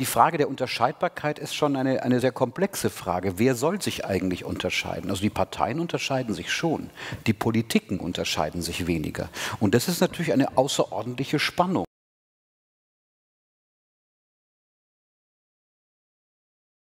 die Frage der Unterscheidbarkeit ist schon eine, eine sehr komplexe Frage. Wer soll sich eigentlich unterscheiden? Also die Parteien unterscheiden sich schon, die Politiken unterscheiden sich weniger. Und das ist natürlich eine außerordentliche Spannung.